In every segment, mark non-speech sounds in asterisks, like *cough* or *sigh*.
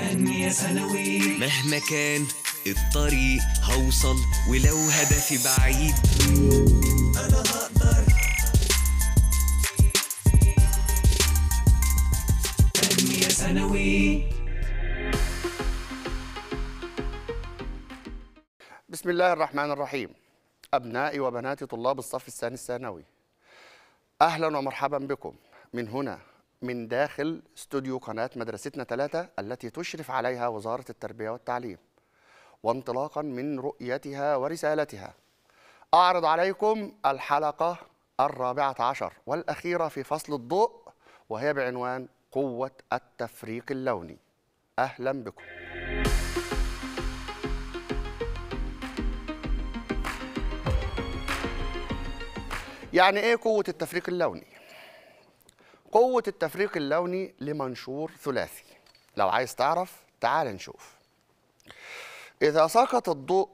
تانية ثانوي مهما كان الطريق هوصل ولو هدفي بعيد أنا هقدر تانية ثانوي بسم الله الرحمن الرحيم أبنائي وبناتي طلاب الصف الثاني الثانوي أهلا ومرحبا بكم من هنا من داخل استوديو قناة مدرستنا ثلاثة التي تشرف عليها وزارة التربية والتعليم وانطلاقا من رؤيتها ورسالتها أعرض عليكم الحلقة الرابعة عشر والأخيرة في فصل الضوء وهي بعنوان قوة التفريق اللوني أهلا بكم يعني إيه قوة التفريق اللوني؟ قوة التفريق اللوني لمنشور ثلاثي لو عايز تعرف تعال نشوف إذا سقط الضوء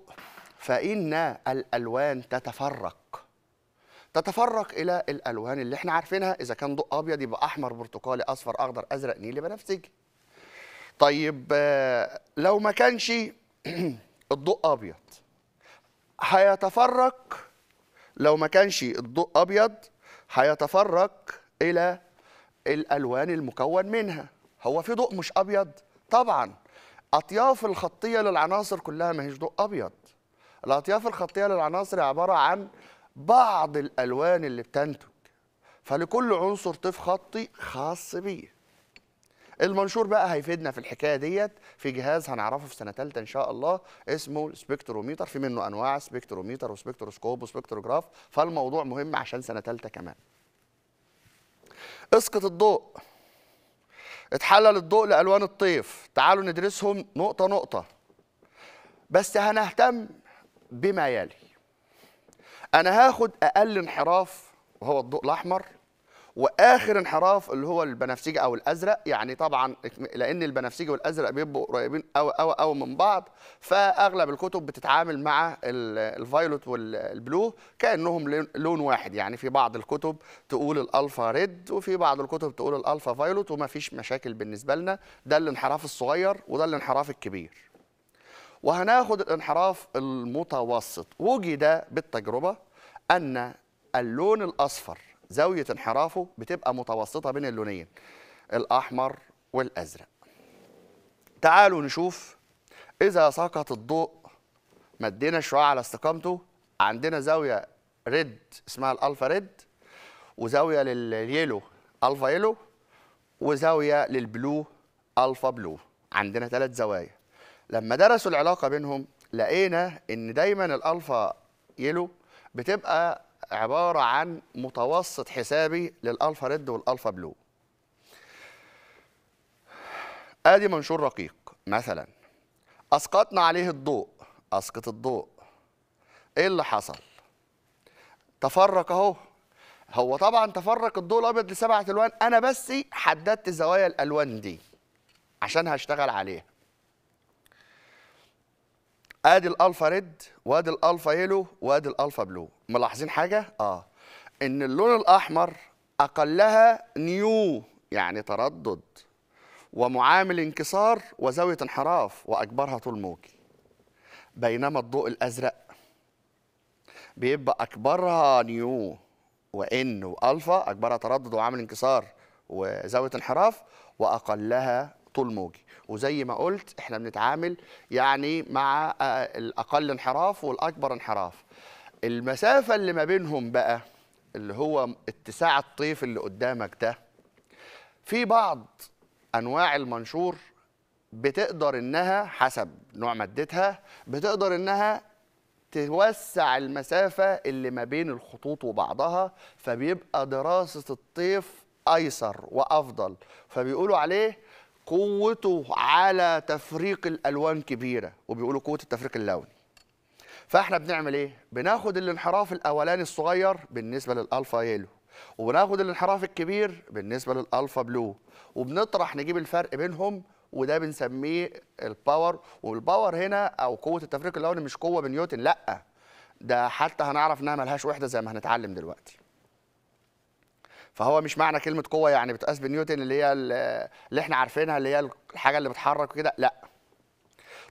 فإن الألوان تتفرق تتفرق إلى الألوان اللي احنا عارفينها إذا كان ضوء أبيض يبقى أحمر برتقالي أصفر أخضر أزرق نيلي بنفسجي طيب آه، لو ما كانش *clears throat* الضوء أبيض هيتفرق لو ما كانش الضوء أبيض هيتفرق إلى الالوان المكون منها هو في ضوء مش ابيض طبعا اطياف الخطيه للعناصر كلها ما هيش ضوء ابيض الاطياف الخطيه للعناصر عباره عن بعض الالوان اللي بتنتج فلكل عنصر طيف خطي خاص بيه المنشور بقى هيفيدنا في الحكايه ديت في جهاز هنعرفه في سنه ثالثه ان شاء الله اسمه سبكتروميتر في منه انواع سبكتروميتر وسبكتروسكوب وسبكتروجراف فالموضوع مهم عشان سنه ثالثه كمان اسقط الضوء اتحلل الضوء لألوان الطيف تعالوا ندرسهم نقطة نقطة بس هنهتم بما يلي أنا هاخد أقل انحراف وهو الضوء الأحمر واخر انحراف اللي هو البنفسجي او الازرق يعني طبعا لان البنفسجي والازرق بيبقوا قريبين قوي قوي قوي من بعض فاغلب الكتب بتتعامل مع الفايلوت والبلو كانهم لون واحد يعني في بعض الكتب تقول الالفا ريد وفي بعض الكتب تقول الالفا فايلوت وما فيش مشاكل بالنسبه لنا ده الانحراف الصغير وده الانحراف الكبير وهناخد الانحراف المتوسط وجد بالتجربه ان اللون الاصفر زاويه انحرافه بتبقى متوسطه بين اللونين الاحمر والازرق تعالوا نشوف اذا سقط الضوء مدينا الشعاع على استقامته عندنا زاويه ريد اسمها الالفا ريد وزاويه لليلو الفا يلو وزاويه للبلو الفا بلو عندنا ثلاث زوايا لما درسوا العلاقه بينهم لقينا ان دايما الالفا يلو بتبقى عباره عن متوسط حسابي للالفا ريد والالفا بلو ادي منشور رقيق مثلا اسقطنا عليه الضوء اسقط الضوء ايه اللي حصل تفرق اهو هو طبعا تفرق الضوء الابيض لسبعه الوان انا بس حددت زوايا الالوان دي عشان هشتغل عليها ادي الالفا ريد وادي الالفا يلو وادي الالفا بلو ملاحظين حاجه اه ان اللون الاحمر اقلها نيو يعني تردد ومعامل انكسار وزاويه انحراف واكبرها طول موجي بينما الضوء الازرق بيبقى اكبرها نيو وان والفا اكبرها تردد وعامل انكسار وزاويه انحراف واقلها طول موجي وزي ما قلت احنا بنتعامل يعني مع آه، الاقل انحراف والاكبر انحراف المسافه اللي ما بينهم بقى اللي هو اتساع الطيف اللي قدامك ده في بعض انواع المنشور بتقدر انها حسب نوع مادتها بتقدر انها توسع المسافه اللي ما بين الخطوط وبعضها فبيبقى دراسه الطيف ايسر وافضل فبيقولوا عليه قوته على تفريق الالوان كبيره وبيقولوا قوه التفريق اللوني فاحنا بنعمل ايه بناخد الانحراف الاولاني الصغير بالنسبه للالفا يلو وبناخد الانحراف الكبير بالنسبه للالفا بلو وبنطرح نجيب الفرق بينهم وده بنسميه الباور والباور هنا او قوه التفريق الاولي مش قوه بنيوتن لا ده حتى هنعرف انها ملهاش وحده زي ما هنتعلم دلوقتي فهو مش معنى كلمه قوه يعني بتقاس بنيوتن اللي هي اللي احنا عارفينها اللي هي الحاجه اللي بتحرك وكده لا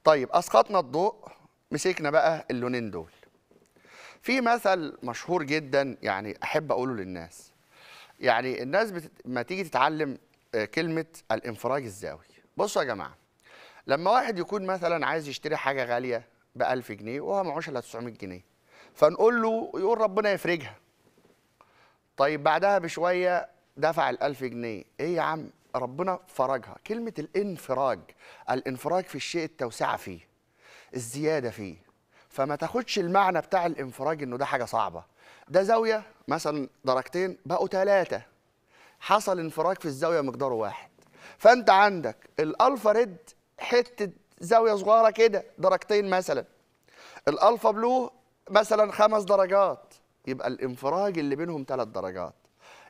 طيب اسقطنا الضوء مسكنا بقى اللونين دول في مثل مشهور جدا يعني احب اقوله للناس يعني الناس بت... ما تيجي تتعلم آه، كلمه الانفراج الزاوي بصوا يا جماعه لما واحد يكون مثلا عايز يشتري حاجه غاليه ب 1000 جنيه وهو معهوش الا 900 جنيه فنقول له يقول ربنا يفرجها طيب بعدها بشويه دفع ال 1000 جنيه ايه يا عم ربنا فرجها كلمه الانفراج الانفراج في الشيء التوسعه فيه الزياده فيه فما تاخدش المعنى بتاع الانفراج انه ده حاجه صعبه ده زاويه مثلا درجتين بقوا ثلاثه حصل انفراج في الزاويه مقداره واحد فانت عندك الالفا ريد حته زاويه صغيره كده درجتين مثلا الالفا بلو مثلا خمس درجات يبقى الانفراج اللي بينهم ثلاث درجات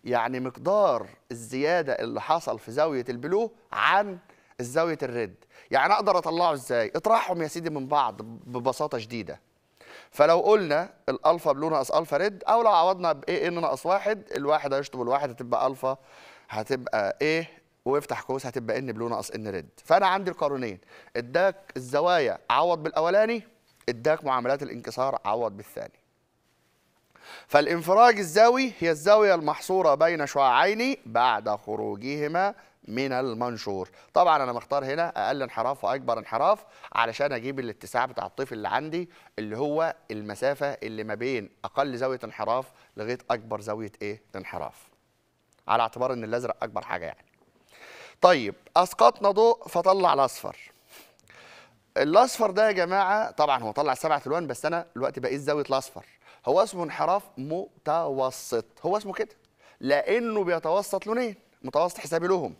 يعني مقدار الزياده اللي حصل في زاويه البلو عن الزاويه الرد يعني اقدر اطلعه ازاي اطرحهم يا سيدي من بعض ببساطه شديده فلو قلنا الالفا بلو ناقص الفا ريد او لو عوضنا بايه ان ناقص واحد الواحد هيشطب الواحد هتبقى الفا هتبقى ايه وافتح قوس هتبقى ان بلو ناقص ان ريد فانا عندي القارونين اداك الزوايا عوض بالاولاني اداك معاملات الانكسار عوض بالثاني فالانفراج الزاوي هي الزاويه المحصوره بين شعاعين بعد خروجهما من المنشور طبعا انا مختار هنا اقل انحراف واكبر انحراف علشان اجيب الاتساع بتاع الطيف اللي عندي اللي هو المسافه اللي ما بين اقل زاويه انحراف لغايه اكبر زاويه ايه انحراف على اعتبار ان الازرق اكبر حاجه يعني طيب اسقطنا ضوء فطلع الاصفر الاصفر ده يا جماعه طبعا هو طلع سبعة الوان بس انا دلوقتي بقيت زاويه الاصفر هو اسمه انحراف متوسط هو اسمه كده لانه بيتوسط لونين متوسط حسابي لهم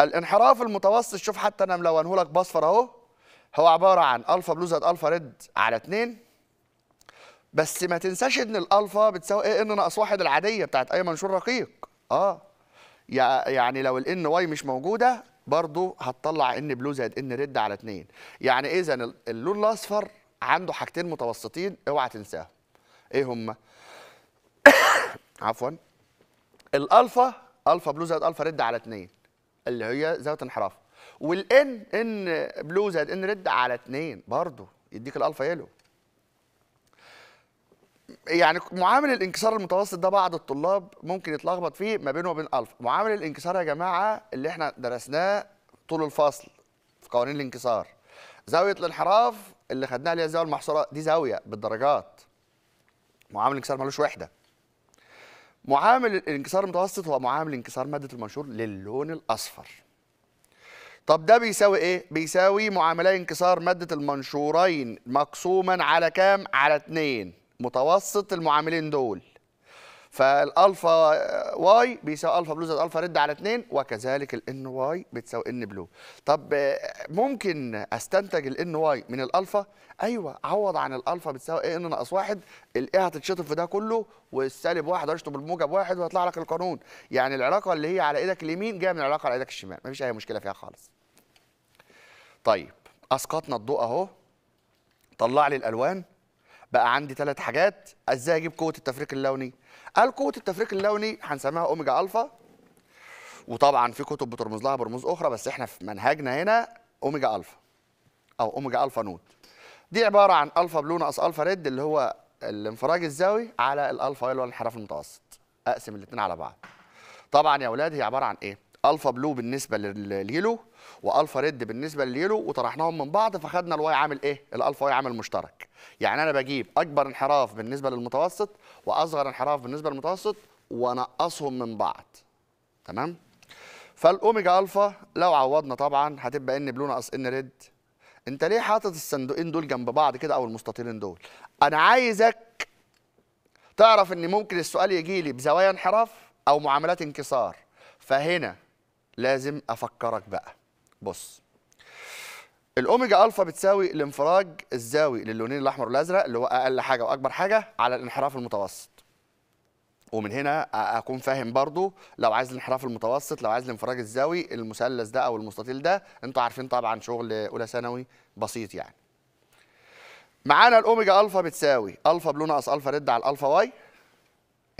الانحراف المتوسط شوف حتى انا ملونه لك باصفر اهو هو عباره عن الفا بلوزة الفا ريد على 2 بس ما تنساش ان الالفا بتساوي ايه ان ناقص واحد العاديه بتاعت اي منشور رقيق اه يعني لو الان واي مش موجوده برضو هتطلع ان بلو زائد ان ريد على 2 يعني اذا اللون الاصفر عنده حاجتين متوسطين اوعى تنساهم ايه هما *coughs* عفوا الالفا الفا بلو زائد الفا ريد على 2 اللي هي ذات انحراف والان ان بلو زائد ان ريد على 2 برضه يديك الالفا يلو يعني معامل الانكسار المتوسط ده بعض الطلاب ممكن يتلخبط فيه ما بينه وبين الفا معامل الانكسار يا جماعه اللي احنا درسناه طول الفصل في قوانين الانكسار زاويه الانحراف اللي خدناها اللي هي الزاويه المحصوره دي زاويه بالدرجات معامل الانكسار ملوش وحده معامل الانكسار المتوسط هو معامل انكسار ماده المنشور للون الاصفر طب ده بيساوي ايه بيساوي معاملة انكسار ماده المنشورين مقسوما على كام على اتنين متوسط المعاملين دول فالالفا واي بيساوي الفا بلو زائد الفا رد على 2 وكذلك الان واي بتساوي ان بلو طب ممكن استنتج الان واي من الالفا ايوه عوض عن الالفا بتساوي ايه ان ناقص واحد الايه هتتشطب في ده كله والسالب واحد هشطب الموجب واحد وهيطلع لك القانون يعني العلاقه اللي هي على ايدك اليمين جايه من العلاقه على ايدك الشمال مفيش اي مشكله فيها خالص طيب اسقطنا الضوء اهو طلع لي الالوان بقى عندي ثلاث حاجات ازاي اجيب قوه التفريق اللوني قال قوه التفريق اللوني هنسميها اوميجا الفا وطبعا في كتب بترمز لها برموز اخرى بس احنا في منهجنا هنا اوميجا الفا او اوميجا الفا نوت دي عباره عن الفا بلو ناقص الفا ريد اللي هو الانفراج الزاوي على الالفا اللي هو الانحراف المتوسط اقسم الاثنين على بعض طبعا يا اولاد هي عباره عن ايه الفا بلو بالنسبه لليلو والفا ريد بالنسبه لليلو وطرحناهم من بعض فخدنا الواي عامل ايه الالفا واي عامل مشترك يعني انا بجيب اكبر انحراف بالنسبه للمتوسط واصغر انحراف بالنسبه للمتوسط وانقصهم من بعض تمام فالاوميجا الفا لو عوضنا طبعا هتبقى ان بلو ناقص ان ريد انت ليه حاطط الصندوقين دول جنب بعض كده او المستطيلين دول انا عايزك تعرف ان ممكن السؤال يجي لي بزوايا انحراف او معاملات انكسار فهنا لازم افكرك بقى بص الاوميجا الفا بتساوي الانفراج الزاوي للونين الاحمر والازرق اللي هو اقل حاجه واكبر حاجه على الانحراف المتوسط ومن هنا اكون فاهم برضو لو عايز الانحراف المتوسط لو عايز الانفراج الزاوي المثلث ده او المستطيل ده انتوا عارفين طبعا شغل اولى ثانوي بسيط يعني معانا الاوميجا الفا بتساوي الفا بلو ناقص الفا ريد على الفا واي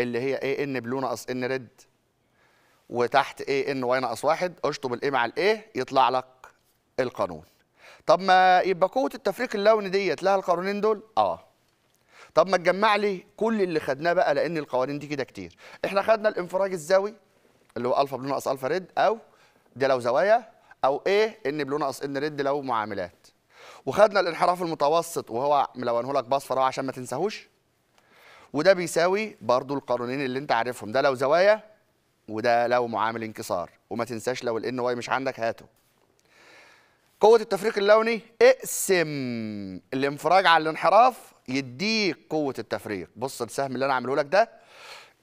اللي هي ايه ان بلو ناقص ان ريد وتحت ايه ان واي ناقص واحد اشطب الايه مع الايه يطلع لك القانون طب ما يبقى قوه التفريق اللوني ديت لها القانونين دول اه طب ما تجمع لي كل اللي خدناه بقى لان القوانين دي كده كتير احنا خدنا الانفراج الزاوي اللي هو الفا بلو ناقص الفا ريد او ده لو زوايا او ايه ان بلو ناقص ان ريد لو معاملات وخدنا الانحراف المتوسط وهو ملونه لك باصفر عشان ما تنساهوش وده بيساوي برضو القانونين اللي انت عارفهم ده لو زوايا وده لو معامل انكسار وما تنساش لو الان واي مش عندك هاته قوة التفريق اللوني اقسم الانفراج على الانحراف يديك قوة التفريق بص السهم اللي انا عامله لك ده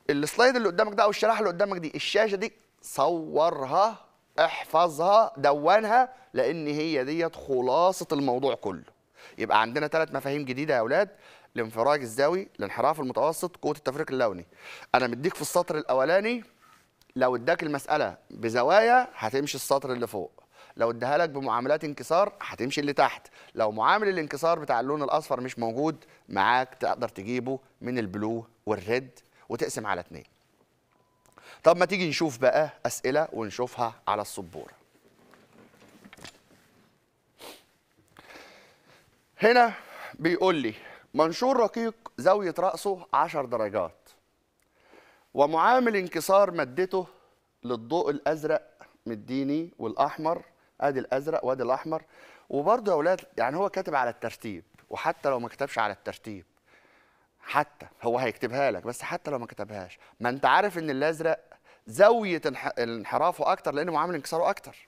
السلايد اللي قدامك ده او الشريحة اللي قدامك دي الشاشة دي صورها احفظها دونها لان هي ديت خلاصة الموضوع كله يبقى عندنا ثلاث مفاهيم جديدة يا اولاد الانفراج الزاوي الانحراف المتوسط قوة التفريق اللوني انا مديك في السطر الاولاني لو اداك المساله بزوايا هتمشي السطر اللي فوق لو اديها لك بمعاملات انكسار هتمشي اللي تحت لو معامل الانكسار بتاع اللون الاصفر مش موجود معاك تقدر تجيبه من البلو والريد وتقسم على اتنين طب ما تيجي نشوف بقى اسئله ونشوفها على السبوره هنا بيقول لي منشور رقيق زاويه راسه 10 درجات ومعامل انكسار مادته للضوء الازرق مديني والاحمر ادي الازرق وادي الاحمر وبرضه يا اولاد يعني هو كاتب على الترتيب وحتى لو ما كتبش على الترتيب حتى هو هيكتبها لك بس حتى لو ما كتبهاش ما انت عارف ان الازرق زاويه انحرافه اكتر لان معامل انكساره اكتر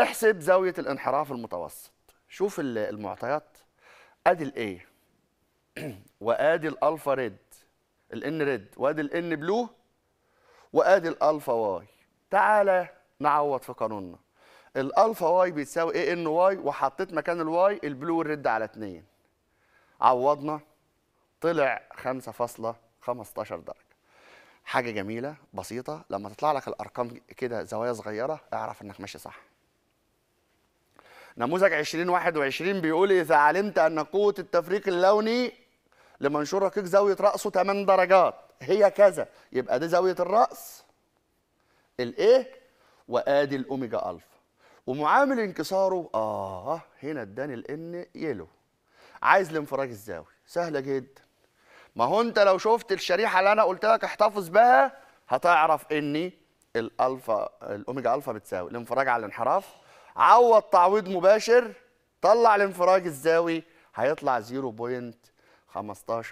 احسب زاويه الانحراف المتوسط شوف المعطيات ادي الايه *clears throat* وادي الالفا ريد الان ريد وادي الان بلو وادي الالفا واي تعالى نعوض في قانوننا الالفا واي بيتساوي ايه ان واي وحطيت مكان الواي البلو والريد على 2 عوضنا طلع 5.15 درجه حاجه جميله بسيطه لما تطلع لك الارقام كده زوايا صغيره اعرف انك ماشي صح نموذج 2021 بيقول اذا علمت ان قوه التفريق اللوني لمنشور رقيق زاويه راسه 8 درجات هي كذا يبقى دي زاويه الراس الايه وادي الاوميجا الفا ومعامل انكساره اه هنا اداني الان يلو عايز الانفراج الزاوي سهله جدا ما هو انت لو شفت الشريحه اللي انا قلت لك احتفظ بها هتعرف ان الالفا الاوميجا الفا بتساوي الانفراج على الانحراف عوض تعويض مباشر طلع الانفراج الزاوي هيطلع 0.1 15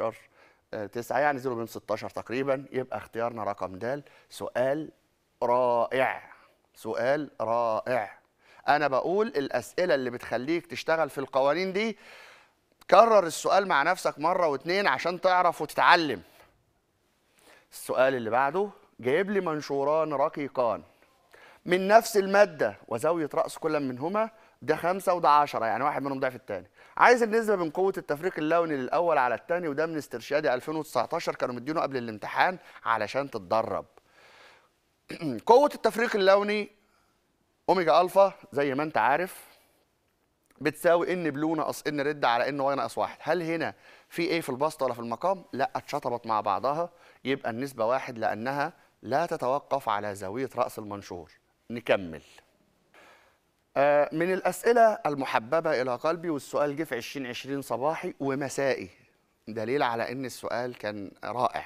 9 آه، يعني 16 تقريبا يبقى اختيارنا رقم د سؤال رائع سؤال رائع انا بقول الاسئله اللي بتخليك تشتغل في القوانين دي كرر السؤال مع نفسك مره واتنين عشان تعرف وتتعلم السؤال اللي بعده جايب لي منشوران رقيقان من نفس الماده وزاويه راس كل منهما ده خمسة وده عشرة يعني واحد منهم ضعف الثاني عايز النسبه من قوه التفريق اللوني للاول على الثاني وده من استرشادي 2019 كانوا مدينه قبل الامتحان علشان تتدرب *clears throat* قوه التفريق اللوني اوميجا الفا زي ما انت عارف بتساوي ان بلو ناقص ان رد على ان واي ناقص واحد هل هنا في ايه في البسط ولا في المقام لا اتشطبت مع بعضها يبقى النسبه واحد لانها لا تتوقف على زاويه راس المنشور نكمل آه، من الأسئلة المحببة إلى قلبي والسؤال جه في 2020 صباحي ومسائي دليل على إن السؤال كان رائع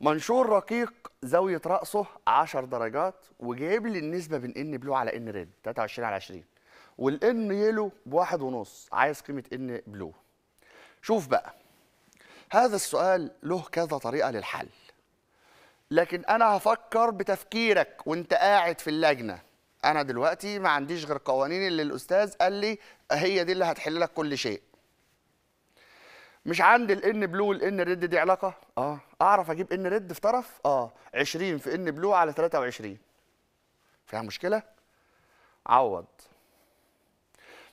منشور رقيق زاوية رأسه 10 درجات وجايب لي النسبة بين إن بلو على إن ريد 23 على 20 والإن يلو بواحد ونص عايز قيمة إن بلو شوف بقى هذا السؤال له كذا طريقة للحل لكن أنا هفكر بتفكيرك وأنت قاعد في اللجنة انا دلوقتي ما عنديش غير قوانين اللي الاستاذ قال لي هي دي اللي هتحل لك كل شيء مش عندي الان بلو والان ريد دي علاقه اه اعرف اجيب ان ريد في طرف اه 20 في ان بلو على 23 فيها مشكله عوض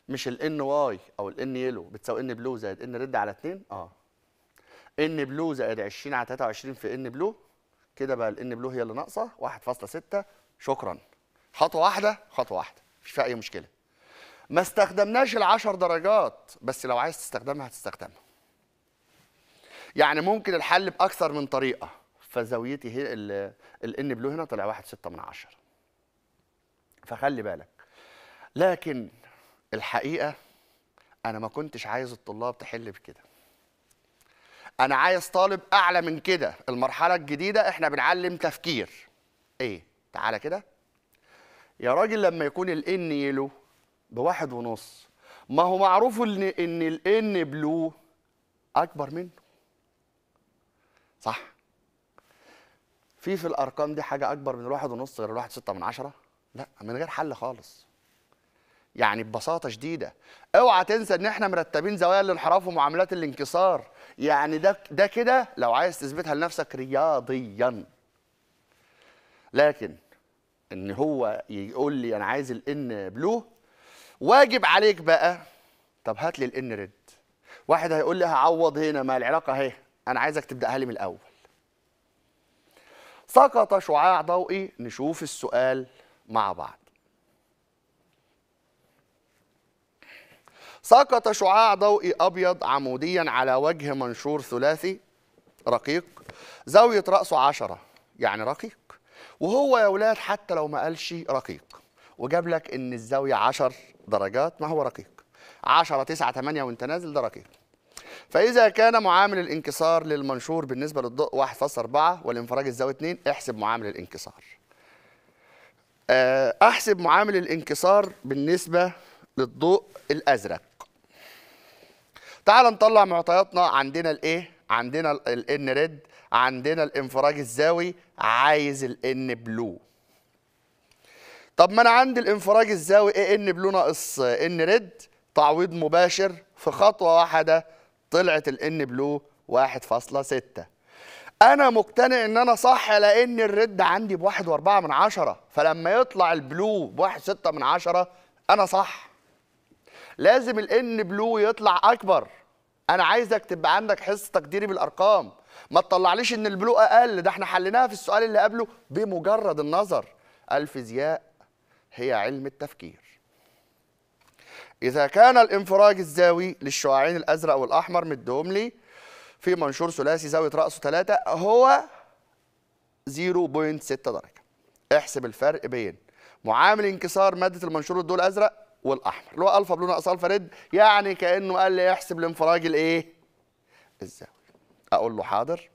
مش الان واي او الان يلو بتساوي ان بلو زائد ان ريد على 2 اه ان بلو زائد 20 على 23 في ان بلو كده بقى الان بلو هي اللي ناقصه 1.6 شكرا خطوه واحده خطوه واحده مفيش فيها اي مشكله ما استخدمناش العشر درجات بس لو عايز تستخدمها هتستخدمها يعني ممكن الحل باكثر من طريقه فزاويتي هي الان بلو هنا طلع واحد ستة من عشرة فخلي بالك لكن الحقيقه انا ما كنتش عايز الطلاب تحل بكده انا عايز طالب اعلى من كده المرحله الجديده احنا بنعلم تفكير ايه تعالى كده يا راجل لما يكون الان يلو بواحد ونص ما هو معروف ان ان الان بلو اكبر منه صح في في الارقام دي حاجه اكبر من الواحد ونص غير الواحد ستة من عشرة لا من غير حل خالص يعني ببساطه شديده اوعى تنسى ان احنا مرتبين زوايا الانحراف ومعاملات الانكسار يعني ده ده كده لو عايز تثبتها لنفسك رياضيا لكن ان هو يقول لي انا عايز الان بلو واجب عليك بقى طب هات لي الان ريد واحد هيقول لي هعوض هنا ما العلاقه اهي انا عايزك تبداها لي من الاول سقط شعاع ضوئي نشوف السؤال مع بعض سقط شعاع ضوئي أبيض عموديا على وجه منشور ثلاثي رقيق زاوية رأسه عشرة يعني رقيق وهو يا ولاد حتى لو ما قالش رقيق وجاب لك ان الزاويه 10 درجات ما هو رقيق 10 9 8 وانت نازل ده رقيق فاذا كان معامل الانكسار للمنشور بالنسبه للضوء 1.4 والانفراج الزاويه 2 احسب معامل الانكسار آه، احسب معامل الانكسار بالنسبه للضوء الازرق تعال نطلع معطياتنا عندنا الايه عندنا الان ريد عندنا الانفراج الزاوي عايز ال ان بلو طب ما انا عندي الانفراج الزاوي ايه ان بلو ناقص ان ريد تعويض مباشر في خطوه واحده طلعت الان بلو 1.6 انا مقتنع ان انا صح لان الريد عندي ب 1.4 من فلما يطلع البلو ب 1.6 من انا صح لازم الان بلو يطلع اكبر انا عايزك تبقى عندك حس تقديري بالارقام ما تطلعليش ان البلو اقل ده احنا حليناها في السؤال اللي قبله بمجرد النظر الفيزياء هي علم التفكير اذا كان الانفراج الزاوي للشعاعين الازرق والاحمر مدهم لي في منشور ثلاثي زاويه راسه 3 هو 0.6 درجه احسب الفرق بين معامل انكسار ماده المنشور الضوء الازرق والاحمر اللي هو الفا بلو ناقص الفا ريد يعني كانه قال لي احسب الانفراج الايه الزاوي اقول له حاضر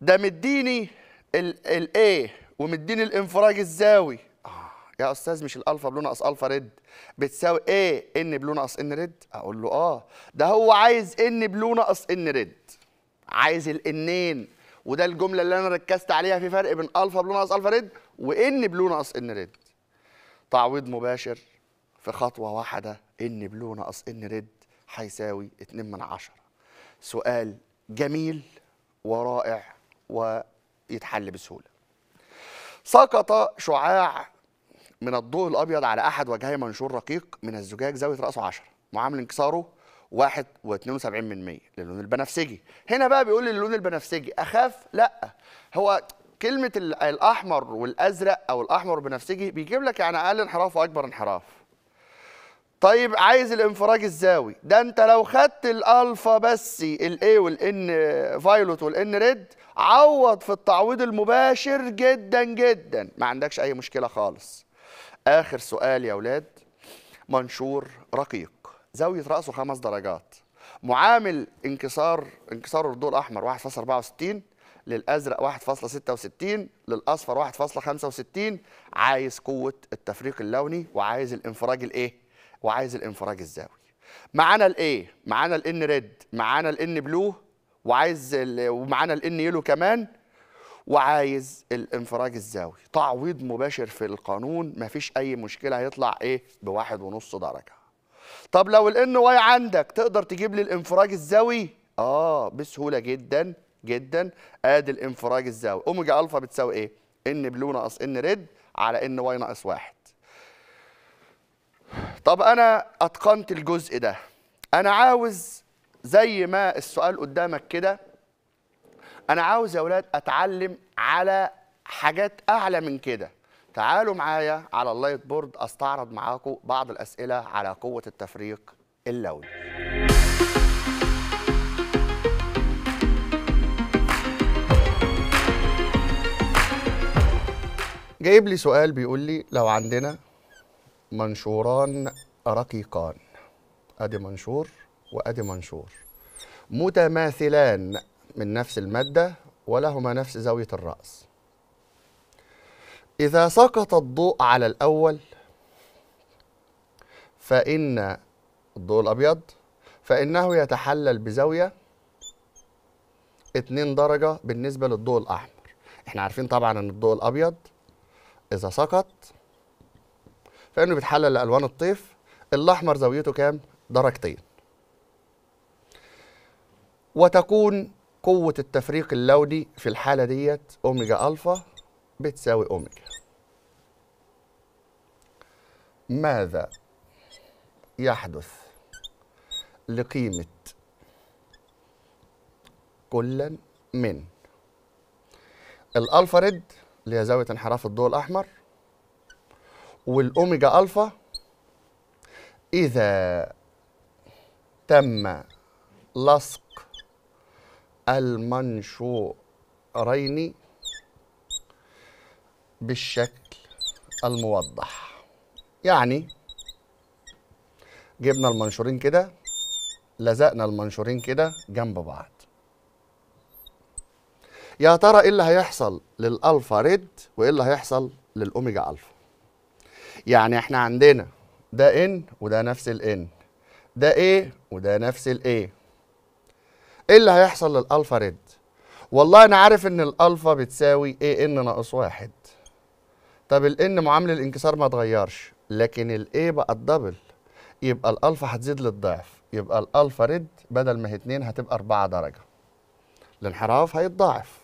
ده مديني الايه ومديني الانفراج الزاوي آه، يا استاذ مش الالفا بلون ناقص الفا ريد بتساوي ايه ان بلون ناقص ان ريد اقول له اه ده هو عايز ان بلون ناقص ان ريد عايز الانين وده الجمله اللي انا ركزت عليها في فرق بين الفا بلو ناقص الفا ريد وان بلو ناقص ان ريد تعويض مباشر في خطوه واحده ان بلو ناقص ان ريد هيساوي 2 من 10 سؤال جميل ورائع ويتحل بسهوله. سقط شعاع من الضوء الابيض على احد وجهي منشور رقيق من الزجاج زاويه راسه 10 وعامل انكساره 1 و72% للون البنفسجي هنا بقى بيقول لي اللون البنفسجي اخاف لا هو كلمه الاحمر والازرق او الاحمر والبنفسجي بيجيب لك يعني اقل انحراف واكبر انحراف طيب عايز الانفراج الزاوي ده انت لو خدت الالفا بس الاي والان فايلوت والان ريد عوض في التعويض المباشر جدا جدا ما عندكش اي مشكله خالص اخر سؤال يا اولاد منشور رقيق زاويه راسه خمس درجات معامل انكسار انكسار الضوء الاحمر 1.64 للازرق 1.66 للاصفر 1.65 عايز قوه التفريق اللوني وعايز الانفراج الايه وعايز الانفراج الزاوي معانا الاي معانا الان ريد معانا الان بلو وعايز ومعانا الان يلو كمان وعايز الانفراج الزاوي تعويض مباشر في القانون مفيش اي مشكله هيطلع ايه بواحد ونص درجه طب لو الان واي عندك تقدر تجيب لي الانفراج الزاوي اه بسهوله جدا جدا ادي الانفراج الزاوي اوميجا الفا بتساوي ايه ان بلو ناقص ان ريد على ان واي ناقص واحد طب انا اتقنت الجزء ده انا عاوز زي ما السؤال قدامك كده انا عاوز يا اولاد اتعلم على حاجات اعلى من كده تعالوا معايا على اللايت بورد استعرض معاكم بعض الاسئله على قوه التفريق اللوني جايب لي سؤال بيقول لي لو عندنا منشوران رقيقان أدي منشور وأدي منشور متماثلان من نفس المادة ولهما نفس زاوية الرأس إذا سقط الضوء على الأول فإن الضوء الأبيض فإنه يتحلل بزاوية 2 درجة بالنسبة للضوء الأحمر احنا عارفين طبعا أن الضوء الأبيض إذا سقط فانه بيتحلل لالوان الطيف الاحمر زاويته كام درجتين وتكون قوة التفريق اللوني في الحالة ديت أوميجا ألفا بتساوي أوميجا ماذا يحدث لقيمة كلا من الألفا ريد اللي هي زاوية انحراف الضوء الأحمر والاوميجا الفا اذا تم لصق المنشورين بالشكل الموضح يعني جبنا المنشورين كده لزقنا المنشورين كده جنب بعض يا ترى ايه اللي هيحصل للالفا ريد وايه اللي هيحصل للاوميجا الفا يعني احنا عندنا ده ان وده نفس الان ده ايه وده نفس الايه ايه اللي هيحصل للالفا ريد والله انا عارف ان الالفا بتساوي ايه ان ناقص واحد طب الان معامل الانكسار ما اتغيرش لكن الايه بقى الدبل يبقى الالفا هتزيد للضعف يبقى الالفا ريد بدل ما هي 2 هتبقى 4 درجه الانحراف هيتضاعف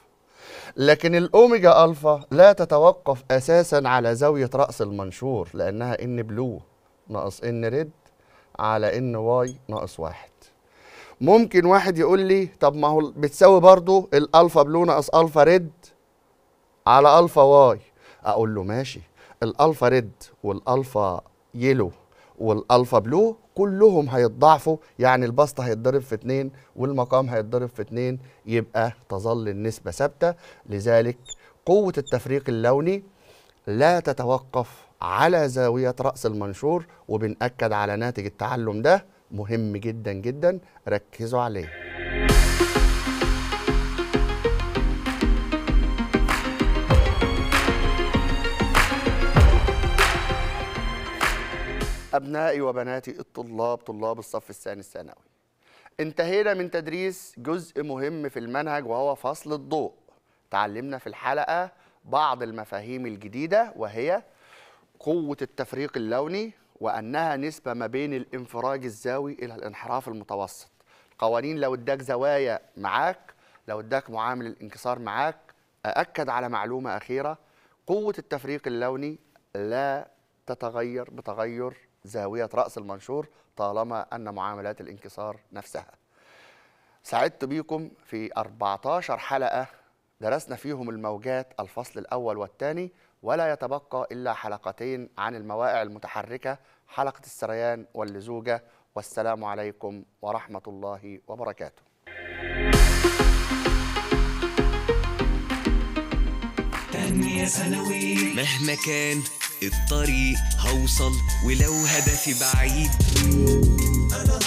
لكن الأوميجا ألفا لا تتوقف أساسا على زاوية رأس المنشور لأنها إن بلو ناقص إن ريد على إن واي ناقص واحد ممكن واحد يقول لي طب ما هو بتساوي برضو الألفا بلو ناقص ألفا ريد على ألفا واي أقول له ماشي الألفا ريد والألفا يلو والألفا بلو كلهم هيتضاعفوا يعني البسط هيتضرب في اتنين والمقام هيتضرب في اتنين يبقى تظل النسبة ثابتة لذلك قوة التفريق اللوني لا تتوقف على زاوية رأس المنشور وبنأكد على ناتج التعلم ده مهم جدا جدا ركزوا عليه أبنائي وبناتي الطلاب طلاب الصف الثاني الثانوي انتهينا من تدريس جزء مهم في المنهج وهو فصل الضوء تعلمنا في الحلقة بعض المفاهيم الجديدة وهي قوة التفريق اللوني وأنها نسبة ما بين الانفراج الزاوي إلى الانحراف المتوسط القوانين لو اداك زوايا معاك لو اداك معامل الانكسار معاك أأكد على معلومة أخيرة قوة التفريق اللوني لا تتغير بتغير زاوية رأس المنشور طالما أن معاملات الانكسار نفسها سعدت بيكم في 14 حلقة درسنا فيهم الموجات الفصل الأول والثاني ولا يتبقى إلا حلقتين عن المواقع المتحركة حلقة السريان واللزوجة والسلام عليكم ورحمة الله وبركاته تهنية سنوي مهما كان الطريق هوصل ولو هدفي بعيد أنا